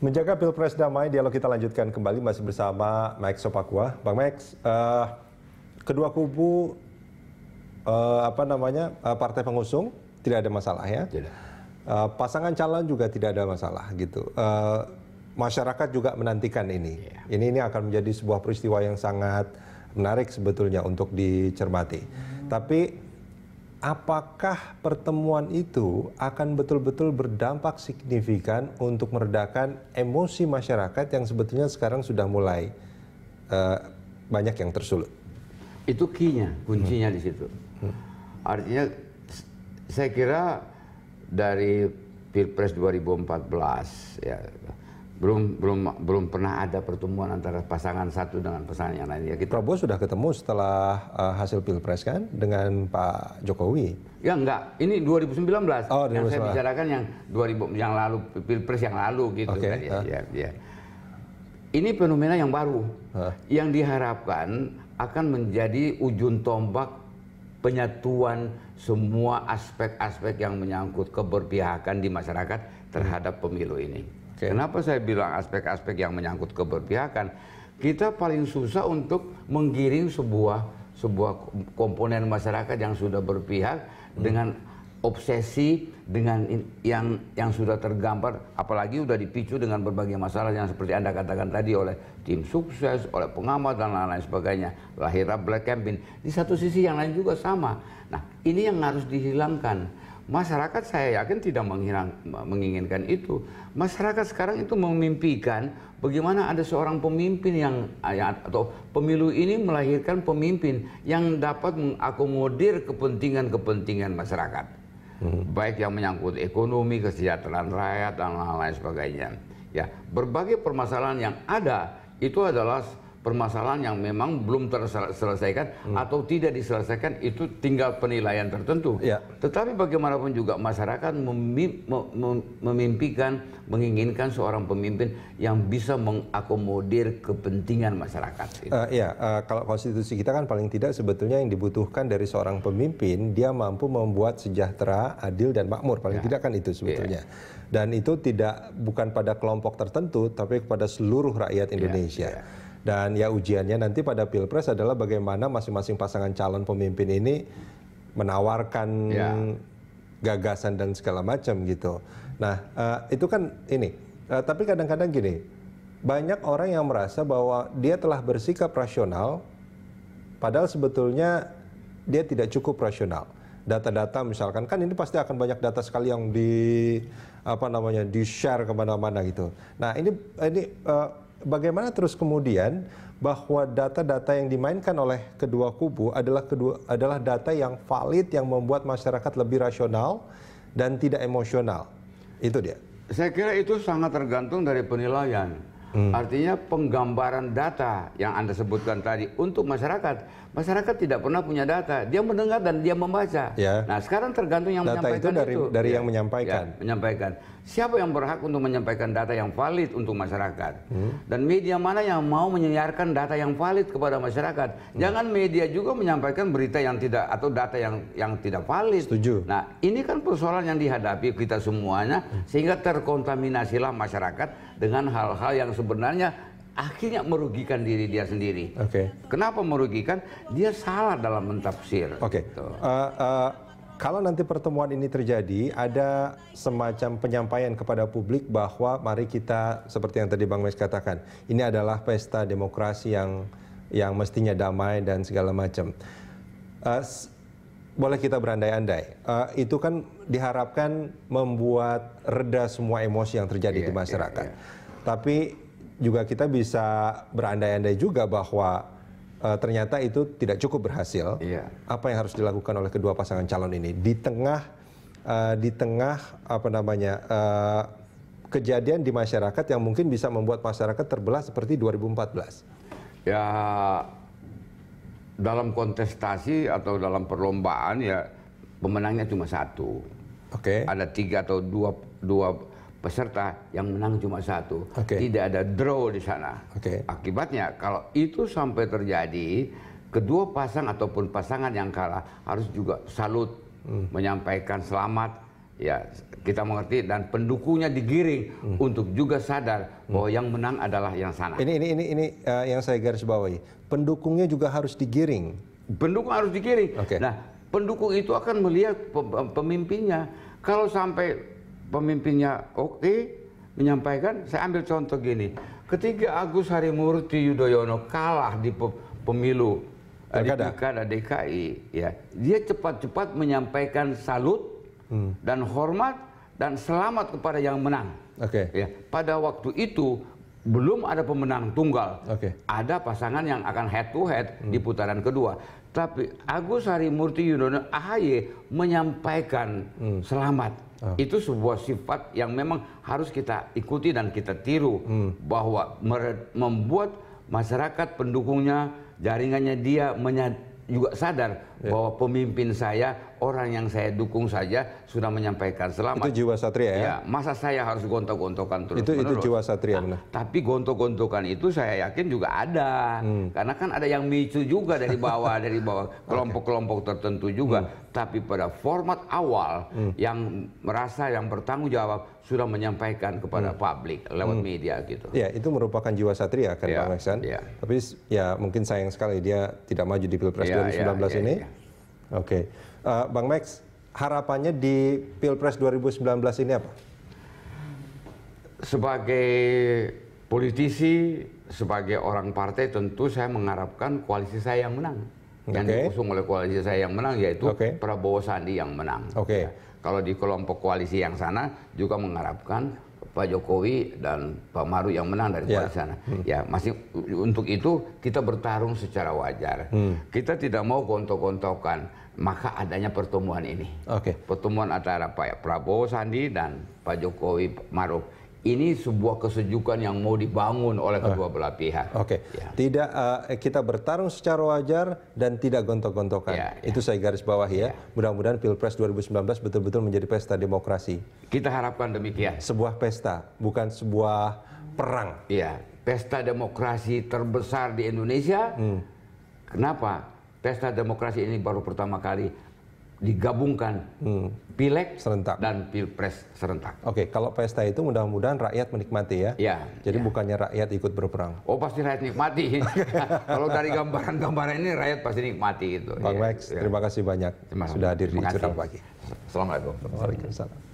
Menjaga Pilpres damai, dialog kita lanjutkan kembali masih bersama Max Sopakwa. Bang Max, uh, kedua kubu uh, apa namanya uh, partai pengusung tidak ada masalah ya. Tidak. Uh, pasangan calon juga tidak ada masalah gitu. Uh, masyarakat juga menantikan ini. Yeah. Ini ini akan menjadi sebuah peristiwa yang sangat menarik sebetulnya untuk dicermati. Hmm. Tapi apakah pertemuan itu akan betul-betul berdampak signifikan untuk meredakan emosi masyarakat yang sebetulnya sekarang sudah mulai uh, banyak yang tersulut. Itu kinya, kuncinya hmm. di situ. Hmm. Artinya saya kira dari Pilpres 2014 ya belum belum belum pernah ada pertemuan antara pasangan satu dengan pasangan yang lain ya kita Prabowo sudah ketemu setelah uh, hasil pilpres kan dengan Pak Jokowi ya enggak ini 2019 oh, yang saya bicarakan yang 2000 yang lalu pilpres yang lalu gitu okay. kan ya, uh. ya, ya ini fenomena yang baru uh. yang diharapkan akan menjadi ujung tombak penyatuan semua aspek-aspek yang menyangkut keberpihakan di masyarakat terhadap pemilu ini Kenapa saya bilang aspek-aspek yang menyangkut keberpihakan? Kita paling susah untuk menggiring sebuah sebuah komponen masyarakat yang sudah berpihak hmm. dengan obsesi dengan yang yang sudah tergambar apalagi sudah dipicu dengan berbagai masalah yang seperti Anda katakan tadi oleh tim sukses, oleh pengamat dan lain-lain sebagainya. Lahirlah Black Campaign. Di satu sisi yang lain juga sama. Nah, ini yang harus dihilangkan Masyarakat saya yakin tidak menginginkan itu. Masyarakat sekarang itu memimpikan bagaimana ada seorang pemimpin yang ya, atau pemilu ini melahirkan pemimpin yang dapat mengakomodir kepentingan-kepentingan masyarakat. Hmm. Baik yang menyangkut ekonomi, kesejahteraan rakyat dan lain-lain sebagainya. Ya, berbagai permasalahan yang ada itu adalah permasalahan yang memang belum terselesaikan hmm. atau tidak diselesaikan itu tinggal penilaian tertentu. Ya. Tetapi bagaimanapun juga masyarakat memimpikan, menginginkan seorang pemimpin yang bisa mengakomodir kepentingan masyarakat. Uh, ya, uh, kalau konstitusi kita kan paling tidak sebetulnya yang dibutuhkan dari seorang pemimpin dia mampu membuat sejahtera, adil dan makmur. Paling ya. tidak kan itu ya. sebetulnya. Ya. Dan itu tidak bukan pada kelompok tertentu, tapi kepada seluruh rakyat ya, Indonesia. Ya. Ya. Dan ya ujiannya nanti pada pilpres adalah bagaimana masing-masing pasangan calon pemimpin ini menawarkan ya. gagasan dan segala macam gitu. Nah uh, itu kan ini. Uh, tapi kadang-kadang gini, banyak orang yang merasa bahwa dia telah bersikap rasional, padahal sebetulnya dia tidak cukup rasional data-data misalkan kan ini pasti akan banyak data sekali yang di apa namanya di share kemana-mana gitu. Nah ini ini uh, bagaimana terus kemudian bahwa data-data yang dimainkan oleh kedua kubu adalah kedua adalah data yang valid yang membuat masyarakat lebih rasional dan tidak emosional. Itu dia. Saya kira itu sangat tergantung dari penilaian. Hmm. Artinya penggambaran data yang Anda sebutkan tadi untuk masyarakat, masyarakat tidak pernah punya data. Dia mendengar dan dia membaca. Ya. Nah, sekarang tergantung yang data menyampaikan itu dari itu. dari ya. yang menyampaikan. Ya, menyampaikan. Siapa yang berhak untuk menyampaikan data yang valid untuk masyarakat? Hmm. Dan media mana yang mau menyiarkan data yang valid kepada masyarakat? Hmm. Jangan media juga menyampaikan berita yang tidak atau data yang yang tidak valid. Setuju. Nah, ini kan persoalan yang dihadapi kita semuanya hmm. sehingga terkontaminasilah masyarakat dengan hal-hal yang sebenarnya akhirnya merugikan diri dia sendiri. Oke. Okay. Kenapa merugikan? Dia salah dalam mentafsir. Oke. Okay. Uh, uh kalau nanti pertemuan ini terjadi, ada semacam penyampaian kepada publik bahwa mari kita seperti yang tadi Bang Mes katakan, ini adalah pesta demokrasi yang yang mestinya damai dan segala macam. Uh, boleh kita berandai-andai. Uh, itu kan diharapkan membuat reda semua emosi yang terjadi yeah, di iya, masyarakat. Yeah, yeah. Tapi juga kita bisa berandai-andai juga bahwa uh, ternyata itu tidak cukup berhasil. Iya. Apa yang harus dilakukan oleh kedua pasangan calon ini di tengah uh, di tengah apa namanya uh, kejadian di masyarakat yang mungkin bisa membuat masyarakat terbelah seperti 2014? Ya dalam kontestasi atau dalam perlombaan ya pemenangnya cuma satu. Oke. Okay. Ada tiga atau dua dua peserta yang menang cuma satu, okay. tidak ada draw di sana. Okay. Akibatnya kalau itu sampai terjadi, kedua pasang ataupun pasangan yang kalah harus juga salut, hmm. menyampaikan selamat. Ya kita mengerti dan pendukungnya digiring hmm. untuk juga sadar hmm. bahwa hmm. yang menang adalah yang sana. Ini ini ini ini uh, yang saya garis bawahi. Pendukungnya juga harus digiring. Pendukung harus digiring. Okay. Nah pendukung itu akan melihat pemimpinnya. Kalau sampai pemimpinnya Okti menyampaikan, saya ambil contoh gini. Ketika Agus Harimurti Yudhoyono kalah di pemilu Pilkada. Eh, di Pilkada DKI, ya, dia cepat-cepat menyampaikan salut hmm. dan hormat dan selamat kepada yang menang. Oke. Okay. Ya, pada waktu itu belum ada pemenang tunggal. Oke. Okay. Ada pasangan yang akan head to head hmm. di putaran kedua. Tapi Agus Harimurti Yudhoyono AHY menyampaikan hmm. selamat Ah. Itu sebuah sifat yang memang harus kita ikuti dan kita tiru hmm. bahwa membuat masyarakat pendukungnya jaringannya dia juga sadar yeah. bahwa pemimpin saya, orang yang saya dukung saja sudah menyampaikan selamat. Itu jiwa satria ya? ya masa saya harus gontok-gontokan terus Itu, itu jiwa satria nah, Tapi gontok-gontokan itu saya yakin juga ada. Hmm. Karena kan ada yang micu juga dari bawah, dari bawah kelompok-kelompok tertentu juga. Hmm. Tapi pada format awal hmm. yang merasa yang bertanggung jawab sudah menyampaikan kepada hmm. publik lewat hmm. media gitu. Ya, itu merupakan jiwa satria kan ya, Pak Ya. Tapi ya mungkin sayang sekali dia tidak maju di Pilpres ya, 2019 ya, ya, ini. Ya. Oke. Okay. Uh, eh, Bang Max, harapannya di Pilpres 2019 ini apa? Sebagai politisi, sebagai orang partai tentu saya mengharapkan koalisi saya yang menang yang okay. diusung oleh koalisi saya yang menang yaitu okay. Prabowo Sandi yang menang. Okay. Ya. Kalau di kelompok koalisi yang sana juga mengharapkan Pak Jokowi dan Pak Maru yang menang dari yeah. koalisi sana. Hmm. Ya masih untuk itu kita bertarung secara wajar. Hmm. Kita tidak mau kontok kontokan maka adanya pertemuan ini. Okay. Pertemuan antara Pak Prabowo Sandi dan Pak Jokowi Maruf ini sebuah kesejukan yang mau dibangun oleh kedua ah. belah pihak. Oke, okay. ya. tidak uh, kita bertarung secara wajar dan tidak gontok-gontokan. Ya, ya. Itu saya garis bawah ya. ya. Mudah-mudahan Pilpres 2019 betul-betul menjadi pesta demokrasi. Kita harapkan demikian. Sebuah pesta, bukan sebuah perang. Iya, pesta demokrasi terbesar di Indonesia. Hmm. Kenapa? Pesta demokrasi ini baru pertama kali digabungkan hmm. pileg serentak dan pilpres serentak. Oke, kalau pesta itu mudah-mudahan rakyat menikmati ya. Iya. Jadi ya. bukannya rakyat ikut berperang. Oh pasti rakyat nikmati. kalau dari gambaran-gambaran ini rakyat pasti nikmati itu. Bang ya, Max, ya. terima kasih banyak terima sudah hadir terima di Cerdas Pagi. Selamat Waalaikumsalam.